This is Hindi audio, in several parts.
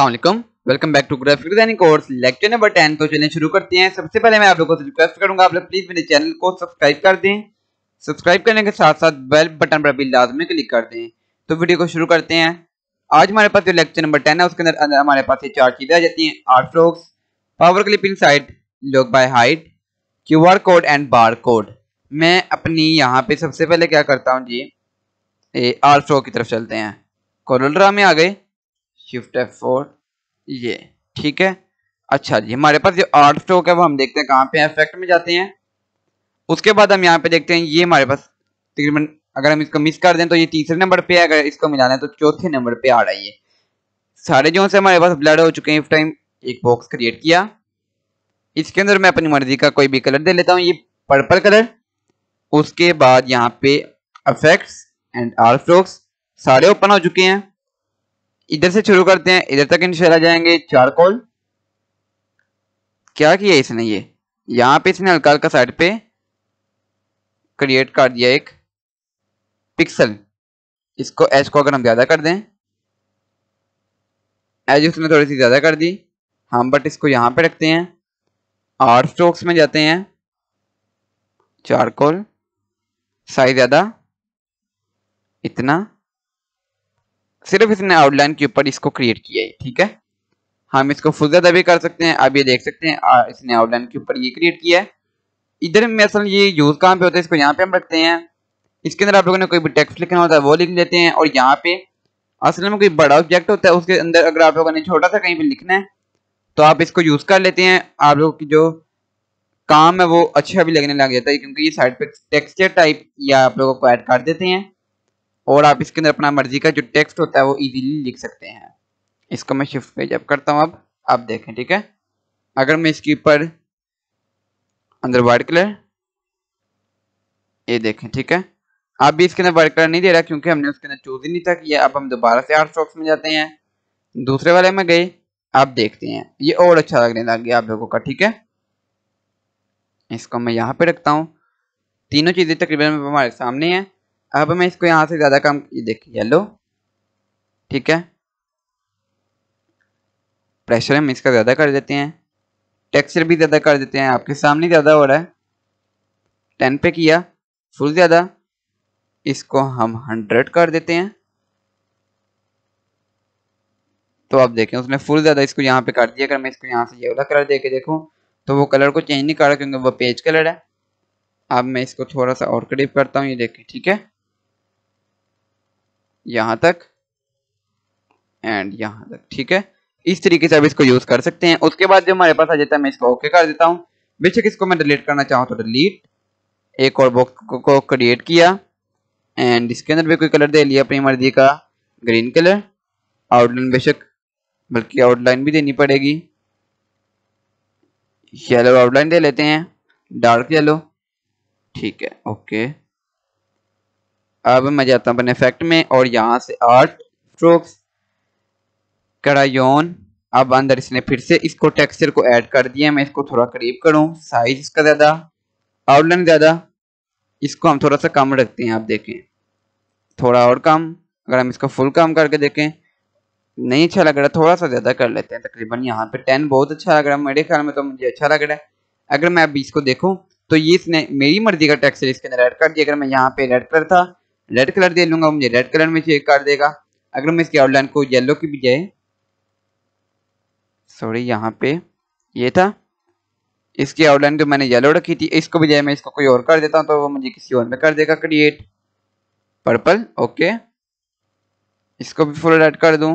Aslam welcome back to graphic designing course lecture number ten तो चलिए शुरू करते हैं सबसे पहले मैं आप लोगों से रिक्वेस्ट करूंगा आप लोग प्लीज मेरे चैनल को सब्सक्राइब कर दें सब्सक्राइब करने के साथ साथ बेल बटन पर भी लाजमी क्लिक कर दें तो वीडियो को शुरू करते हैं आज हमारे पास जो लेक्चर नंबर टेन है उसके अंदर हमारे पास ये चार चीज़ें आ जाती हैं art strokes power clip inside lock by height Q R code and bar code मैं अपनी यहाँ पे सबसे पहले क्या करता हूँ जी आर्ट फ्रोक की तरफ चलते हैं कोरोलरा में आ गए शिफ्ट एफ फोर ये ठीक है अच्छा जी हमारे पास जो आर्ट स्टॉक है वो हम देखते हैं कहाँ पे इफेक्ट में जाते हैं उसके बाद हम यहाँ पे देखते हैं ये हमारे पास तकरीबन अगर हम इसको मिस कर दें तो ये तीसरे नंबर पे है अगर इसको मिला दें तो चौथे नंबर पे आ रहा है ये सारे जो से हमारे पास ब्लड हो चुके हैं इस टाइम एक बॉक्स क्रिएट किया इसके अंदर मैं अपनी मर्जी का कोई भी कलर दे लेता हूँ ये पर्पल कलर उसके बाद यहाँ पे अफेक्ट्स एंड आर्ट स्ट्रोक्स सारे ओपन हो चुके हैं इधर से शुरू करते हैं इधर तक इंशाल्लाह जाएंगे चारकोल क्या किया इसने ये यहाँ पे इसने हल्का हल्का साइड पे क्रिएट कर दिया एक पिक्सल इसको एच को अगर हम ज़्यादा कर दें एज उसने थोड़ी सी ज़्यादा कर दी हम बट इसको यहाँ पे रखते हैं आठ स्ट्रोक्स में जाते हैं चारकोल साइज ज़्यादा इतना सिर्फ इसने आउटलाइन के ऊपर इसको क्रिएट किया है ठीक है हम इसको फुल ज्यादा भी कर सकते हैं आप ये देख सकते हैं इसने आउटलाइन के ऊपर ये क्रिएट किया है इधर में असल ये यूज कहाँ पे होता है इसको यहाँ पे हम रखते हैं इसके अंदर आप लोगों ने कोई भी टेक्स्ट लिखना होता है वो लिख लेते हैं और यहाँ पे असल में कोई बड़ा ऑब्जेक्ट होता है उसके अंदर अगर आप लोगों ने छोटा सा कहीं भी लिखना है तो आप इसको यूज कर लेते हैं आप लोगों की जो काम है वो अच्छा भी लगने लग जाता है क्योंकि ये साइड पे टेक्सचर टाइप या आप लोगों को ऐड कर देते हैं और आप इसके अंदर अपना मर्जी का जो टेक्स्ट होता है वो इजीली लिख सकते हैं इसको मैं शिफ्ट पेज अप करता हूँ अब आप देखें ठीक है अगर मैं इसके ऊपर अंदर वर्ड कलर ये देखें ठीक है आप भी इसके अंदर वर्ड कलर नहीं दे रहा क्योंकि हमने उसके अंदर चूज ही नहीं था किया अब हम दोबारा से आठ स्ट्रोक्स में जाते हैं दूसरे वाले में गए आप देखते हैं ये और अच्छा लगने लग गया आप लोगों का ठीक है इसको मैं यहाँ पे रखता हूँ तीनों चीज़ें तकरीबन हमारे सामने हैं अब मैं इसको यहाँ से ज़्यादा कम देखिए येलो ठीक है प्रेशर हम इसका ज़्यादा कर देते हैं टेक्सचर भी ज़्यादा कर देते हैं आपके सामने ज़्यादा हो रहा है टेन पे किया फुल ज़्यादा इसको हम हंड्रेड कर देते हैं तो आप देखें उसने फुल ज़्यादा इसको यहाँ पे कर दिया अगर मैं इसको यहाँ से ये वाला कलर दे के देखूँ तो वो कलर को चेंज नहीं कर रहा क्योंकि वो पेज कलर है अब मैं इसको थोड़ा सा और करीब करता हूँ ये देखें ठीक है यहाँ तक एंड यहां तक ठीक है इस तरीके से आप इसको यूज कर सकते हैं उसके बाद जो हमारे पास आ जाता है मैं इसको ओके कर देता हूं बेशक इसको मैं डिलीट करना चाहूँ तो डिलीट एक और बॉक्स को क्रिएट किया एंड इसके अंदर भी कोई कलर दे लिया अपनी मर्जी का ग्रीन कलर आउटलाइन बेशक बल्कि आउटलाइन भी देनी पड़ेगी येलो आउटलाइन दे लेते हैं डार्क येलो ठीक है ओके अब मैं जाता हूँ अपने इफेक्ट में और यहाँ से आर्ट स्ट्रोक्स करायोन अब अंदर इसने फिर से इसको टेक्सचर को ऐड कर दिया मैं इसको थोड़ा करीब करूँ साइज इसका ज़्यादा आउटलाइन ज़्यादा इसको हम थोड़ा सा कम रखते हैं आप देखें थोड़ा और कम अगर हम इसको फुल कम करके देखें नहीं अच्छा लग रहा थोड़ा सा ज़्यादा कर लेते हैं तकरीबन यहाँ पे टेन बहुत अच्छा लग रहा है मेरे ख्याल में तो मुझे अच्छा लग रहा है अगर मैं अब इसको देखूँ तो ये इसने मेरी मर्जी का टेक्सचर इसके अंदर ऐड कर दिया अगर मैं यहाँ पे रेड कलर था रेड कलर दे लूंगा मुझे रेड कलर में चेक कर देगा अगर मैं इसकी आउटलाइन को येलो की बजाय सॉरी यहाँ पे ये था इसकी आउटलाइन तो मैंने येलो रखी थी इसको बजाय मैं इसको कोई और कर देता हूँ तो वो मुझे किसी और में कर देगा क्रिएट पर्पल ओके इसको भी फुल रेड कर दूँ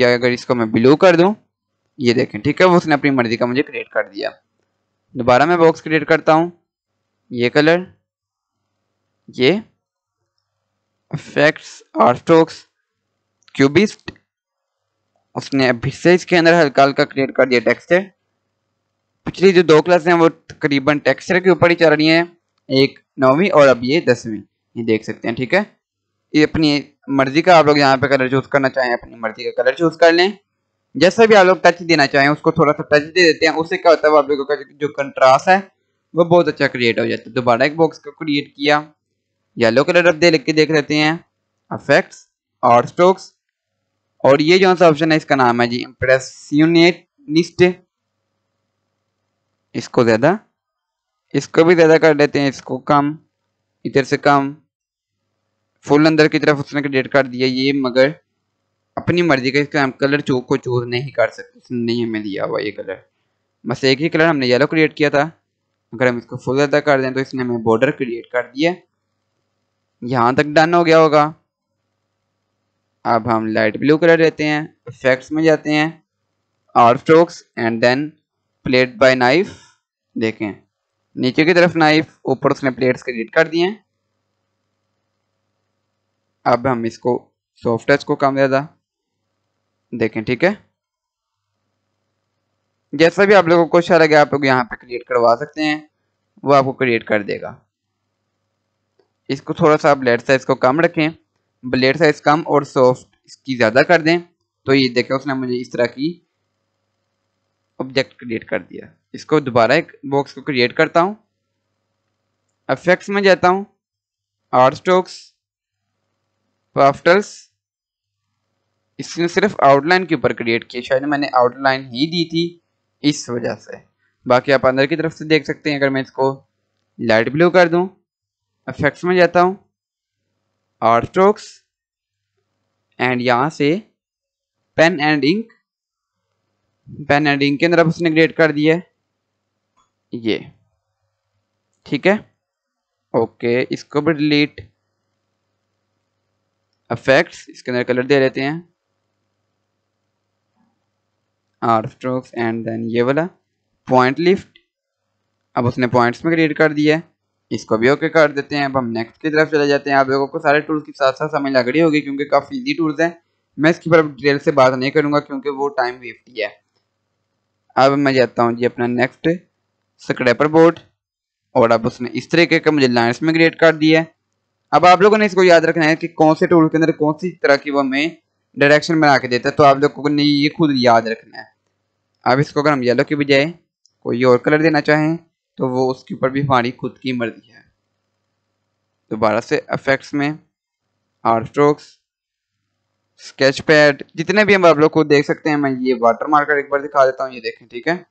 या अगर इसको मैं ब्लू कर दूँ ये देखें ठीक है वो उसने अपनी मर्जी का मुझे क्रिएट कर दिया दोबारा मैं बॉक्स क्रिएट करता हूँ ये कलर ये फैक्ट्स और स्टोक्स क्यूबिस्ट उसने अभी से इसके अंदर हल्का हल्का क्रिएट कर दिया टेक्सचर पिछली जो दो क्लास हैं वो तकरीबन टेक्सचर के ऊपर ही चल रही हैं एक नौवीं और अब ये दसवीं ये देख सकते हैं ठीक है ये अपनी मर्जी का आप लोग यहाँ पे कलर चूज करना चाहें अपनी मर्जी का कलर चूज कर लें जैसा भी आप लोग टच देना चाहें उसको थोड़ा सा टच दे देते हैं उससे क्या होता है आप लोगों का जो कंट्रास्ट है वो बहुत अच्छा क्रिएट हो जाता है दोबारा एक बॉक्स को क्रिएट किया येलो कलर अब दे लिख के देख लेते हैं अफेक्ट्स और स्ट्रोक्स और ये जो सा ऑप्शन है इसका नाम है जी इम्प्रेसिनिस्ट इसको ज़्यादा इसको भी ज़्यादा कर लेते हैं इसको कम इधर से कम फुल अंदर की तरफ उसने क्रिएट कर दिया ये मगर अपनी मर्जी का इसका हम कलर चूक को चूज नहीं कर सकते उसने नहीं हमें दिया हुआ ये कलर बस एक ही कलर हमने येलो क्रिएट किया था अगर हम इसको फुल ज़्यादा कर दें तो इसने हमें बॉर्डर क्रिएट कर दिया यहाँ तक डन हो गया होगा अब हम लाइट ब्लू कलर लेते हैं इफेक्ट्स में जाते हैं और strokes and then plate by knife देखें नीचे की तरफ नाइफ ऊपर उसने प्लेट्स क्रिएट कर दिए अब हम इसको सॉफ्ट टच को कम ज़्यादा देखें ठीक है जैसा भी आप लोगों को अच्छा लगे आप लोग यहाँ पे क्रिएट करवा सकते हैं वो आपको क्रिएट कर देगा इसको थोड़ा सा ब्लेड साइज को कम रखें ब्लेड साइज कम और सॉफ्ट इसकी ज़्यादा कर दें तो ये देखा उसने मुझे इस तरह की ऑब्जेक्ट क्रिएट कर दिया इसको दोबारा एक बॉक्स को क्रिएट करता हूँ अफेक्ट्स में जाता हूँ आर्ट स्टोक्स पाफ्टल्स इसने सिर्फ आउटलाइन के ऊपर क्रिएट किया शायद मैंने आउटलाइन ही दी थी इस वजह से बाकी आप अंदर की तरफ से देख सकते हैं अगर मैं इसको लाइट ब्लू कर दूं इफेक्ट्स में जाता हूँ आर स्ट्रोक्स एंड यहाँ से pen and ink pen and ink के अंदर उसने क्रिएट कर दिया है ये ठीक है ओके इसको भी डिलीट इफेक्ट्स इसके अंदर कलर दे लेते हैं आर स्ट्रोक्स एंड देन ये वाला पॉइंट लिफ्ट अब उसने पॉइंट्स में क्रिएट कर दिया है इसको भी ओके कर देते हैं अब हम नेक्स्ट की तरफ चले जाते हैं आप लोगों को सारे टूल्स के साथ साथ समझ लग रही होगी क्योंकि काफ़ी ईजी टूल्स हैं मैं इसके ऊपर डिटेल से बात नहीं करूँगा क्योंकि वो टाइम वेफ्टी है अब मैं जाता हूँ जी अपना नेक्स्ट स्क्रैपर बोर्ड और अब उसने इस तरीके का मुझे लाइन्स में क्रिएट कर दिया है अब आप लोगों ने इसको याद रखना है कि कौन से टूल के अंदर कौन सी तरह की वो हमें डायरेक्शन बना के देता है तो आप लोगों ने ये खुद याद रखना है अब इसको अगर हम येलो की बजाय कोई और कलर देना चाहें तो वो उसके ऊपर भी हमारी खुद की मर्जी है दोबारा से अफेक्ट्स में आर स्ट्रोक्स स्केच पैड जितने भी हम आप लोग को देख सकते हैं मैं ये वाटर मार्कर एक बार दिखा देता हूँ ये देखें ठीक है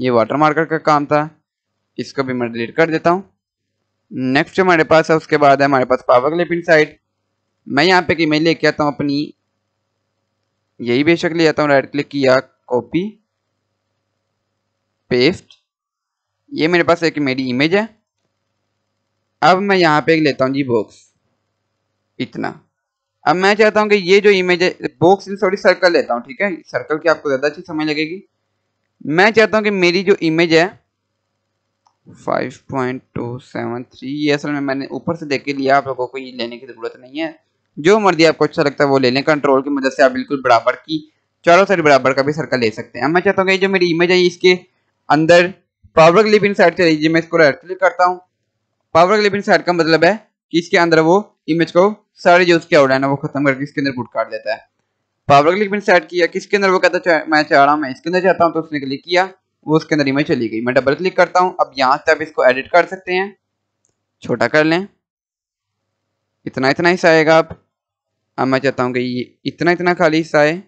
ये वाटर मार्कर का काम था इसको भी मैं डिलीट कर देता हूँ नेक्स्ट हमारे पास है उसके बाद है हमारे पास पावर क्लिप साइड मैं यहाँ पे एक ईमेल लेके आता हूँ अपनी यही बेशक ले आता हूँ राइट क्लिक किया कॉपी पेस्ट ये मेरे पास एक मेरी इमेज है अब मैं यहाँ पे एक लेता हूँ जी बॉक्स इतना अब मैं चाहता हूँ कि ये जो इमेज है बॉक्स सॉरी सर्कल लेता हूँ ठीक है सर्कल की आपको ज़्यादा अच्छी समझ लगेगी मैं चाहता हूँ कि मेरी जो इमेज है 5.273 ये असल में मैंने ऊपर से देख के लिया आप लोगों को ये लेने की ज़रूरत नहीं है जो मर्जी आपको अच्छा लगता है वो ले लें कंट्रोल की मदद से आप बिल्कुल बराबर की चारों साइड बराबर का भी सर्कल ले सकते हैं अब मैं चाहता हूँ कि जो मेरी इमेज है इसके अंदर पावर क्लिप इन साइड चले लीजिए मैं इसको राइट क्लिक करता हूँ पावर क्लिप इन साइड का मतलब है कि इसके अंदर वो इमेज को सारे जो उसके आउटलाइन है ना वो खत्म करके इसके अंदर बुट काट देता है पावर क्लिप इन साइड किया किसके अंदर वो कहता मैं चाह रहा हूँ मैं इसके अंदर चाहता हूँ तो उसने क्लिक किया वो उसके अंदर इमेज चली गई मैं डबल क्लिक करता हूँ अब यहाँ से आप इसको एडिट कर सकते हैं छोटा कर लें इतना इतना हिस्सा आएगा आप अब मैं चाहता हूँ कि ये इतना इतना खाली हिस्सा आए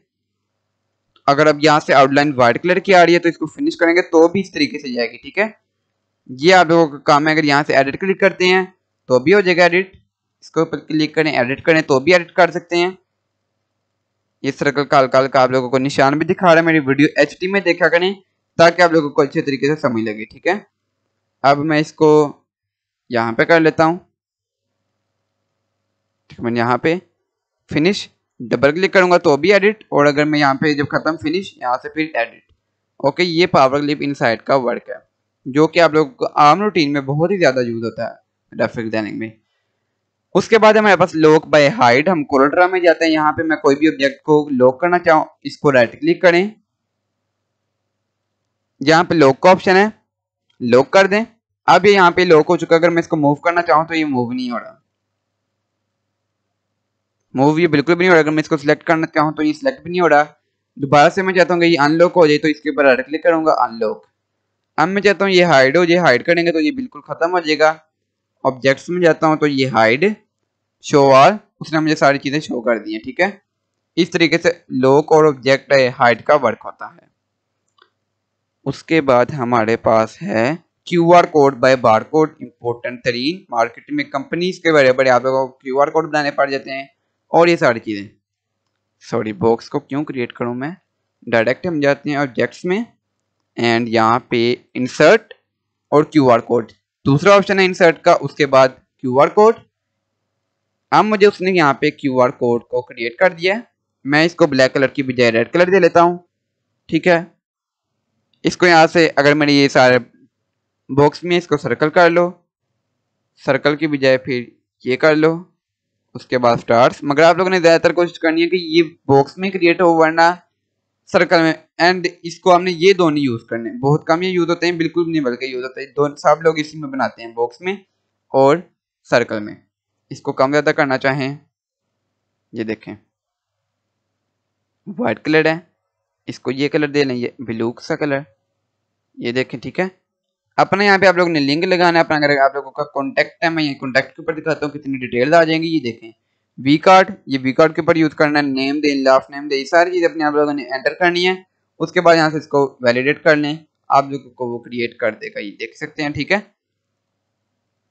अगर अब यहाँ से आउटलाइन व्हाइट कलर की आ रही है तो इसको फिनिश करेंगे तो भी इस तरीके से जाएगी ठीक है ये आप लोगों का काम है अगर यहाँ से एडिट क्लिक करते हैं तो भी हो जाएगा एडिट इसको ऊपर क्लिक करें एडिट करें तो भी एडिट कर सकते हैं ये सर्कल काल काल का आप लोगों को निशान भी दिखा रहा है मेरी वीडियो एच में देखा करें ताकि आप लोगों को अच्छे तरीके से समझ लगे ठीक है अब मैं इसको यहाँ पे कर लेता हूँ ठीक मैंने यहाँ पे फिनिश डबल क्लिक करूंगा तो भी एडिट और अगर मैं यहाँ पे जब ख़त्म फिनिश यहाँ से फिर एडिट ओके ये पावर क्लिप साइड का वर्क है जो कि आप लोग आम रूटीन में बहुत ही ज़्यादा यूज़ होता है ग्राफिक डिजाइनिंग में उसके बाद हमारे पास लॉक बाय हाइड हम कोल्ड्रा में जाते हैं यहाँ पे मैं कोई भी ऑब्जेक्ट को लॉक करना चाहूँ इसको राइट क्लिक करें यहाँ पे लॉक का ऑप्शन है लॉक कर दें अब ये यहाँ पे लॉक हो चुका अगर मैं इसको मूव करना चाहूँ तो ये मूव नहीं हो रहा मूव ये बिल्कुल भी नहीं हो रहा अगर मैं इसको सिलेक्ट करना चाहूँ तो ये सिलेक्ट भी नहीं हो रहा दोबारा से मैं चाहता हूँ कि ये अनलॉक हो जाए तो इसके ऊपर राइट क्लिक करूँगा अनलॉक अब मैं चाहता हूँ ये हाइड हो जाए हाइड करेंगे तो ये बिल्कुल ख़त्म हो जाएगा ऑब्जेक्ट्स में जाता हूँ तो ये हाइड शो आर उसने मुझे सारी चीज़ें शो कर दी हैं ठीक है इस तरीके से लॉक और ऑब्जेक्ट हाइड का वर्क होता है उसके बाद हमारे पास है Q R code by bar code important तरीन मार्केट में कंपनीज के बड़े बड़े आप लोगों को क्यू आर कोड बनाने पड़ जाते हैं और ये सारी चीज़ें सॉरी बॉक्स को क्यों क्रिएट करूँ मैं डायरेक्ट हम जाते हैं ऑब्जेक्ट्स में एंड यहाँ पे इंसर्ट और क्यू आर कोड दूसरा ऑप्शन है इंसर्ट का उसके बाद क्यू आर कोड अब मुझे उसने यहाँ पे क्यू आर कोड को क्रिएट कर दिया मैं इसको ब्लैक कलर की बजाय रेड कलर दे लेता हूँ ठीक है इसको यहाँ से अगर मैंने ये सारे बॉक्स में इसको सर्कल कर लो सर्कल की बजाय फिर ये कर लो उसके बाद स्टार्स मगर आप लोगों ने ज़्यादातर कोशिश करनी है कि ये बॉक्स में क्रिएट हो वरना सर्कल में एंड इसको हमने ये दो नहीं यूज़ करने बहुत कम ये यूज़ होते हैं बिल्कुल नहीं बल्कि यूज़ होते हैं दोनों सब लोग इसी में बनाते हैं बॉक्स में और सर्कल में इसको कम ज़्यादा करना चाहें ये देखें वाइट कलर है इसको ये कलर दे लें ये ब्लू सा कलर ये देखें ठीक है अपने यहाँ पे आप लोग ने लिंक लगाना है अपना अगर आप लोगों का कॉन्टैक्ट है मैं ये कॉन्टैक्ट के ऊपर दिखाता हूँ कितनी डिटेल्स आ जाएंगी ये देखें वी कार्ड ये वी कार्ड के ऊपर यूज करना है नेम दे लास्ट नेम दे ये सारी चीज़ अपने आप लोगों ने एंटर करनी है उसके बाद यहाँ से इसको वैलिडेट कर लें आप लोगों को वो क्रिएट कर देगा ये देख सकते हैं ठीक है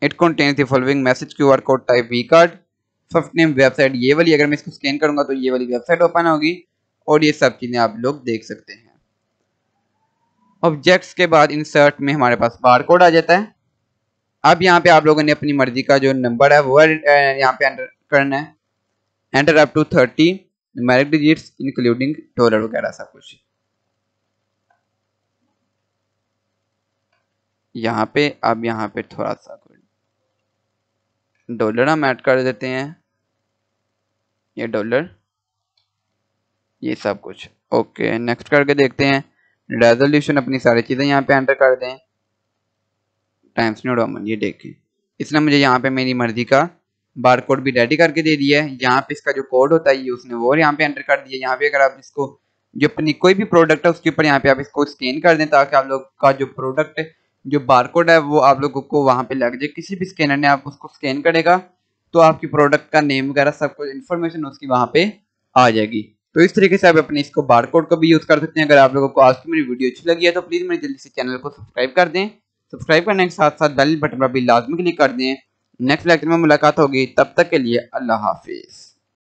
it contain the following message Q R code type V card first name website ये वाली अगर मैं इसको स्कैन करूंगा तो ये वाली वेबसाइट ओपन होगी और ये सब चीज़ें आप लोग देख सकते हैं ऑब्जेक्ट्स के बाद इंसर्ट में हमारे पास बार कोड आ जाता है अब यहाँ पे आप लोगों ने अपनी मर्जी का जो नंबर है वो यहाँ पे एंटर करना है enter up to thirty numeric digits including dollar वगैरह सब कुछ यहाँ पे अब यहाँ पे थोड़ा सा डॉलर हम ऐड कर देते हैं ये डॉलर ये सब कुछ ओके नेक्स्ट करके देखते हैं रेजोल्यूशन अपनी सारी चीज़ें यहाँ पे एंटर कर दें टाइम्स न्यू रोमन ये देखें इसने मुझे यहाँ पे मेरी मर्जी का बार कोड भी रेडी करके दे दिया है यहाँ पे इसका जो कोड होता है ये उसने वो यहाँ पे एंटर कर दिया यहाँ पे अगर आप इसको जो अपनी कोई भी प्रोडक्ट है उसके ऊपर यहाँ पे आप इसको स्कैन कर दें ताकि आप लोग का जो प्रोडक्ट जो कोड है वो आप लोगों को वहाँ पे लग जाए किसी भी स्कैनर ने आप उसको स्कैन करेगा तो आपकी प्रोडक्ट का नेम वगैरह सब कुछ इन्फॉर्मेशन उसकी वहाँ पे आ जाएगी तो इस तरीके से आप अपने इसको बारकोड का भी यूज़ कर सकते हैं अगर आप लोगों को आज की मेरी वीडियो अच्छी लगी है तो प्लीज़ मेरे जल्दी से चैनल को सब्सक्राइब कर दें सब्सक्राइब करने के साथ साथ बेल बटन पर भी लाजमी क्लिक कर दें नेक्स्ट लेक्चर में मुलाकात होगी तब तक के लिए अल्लाह हाफिज़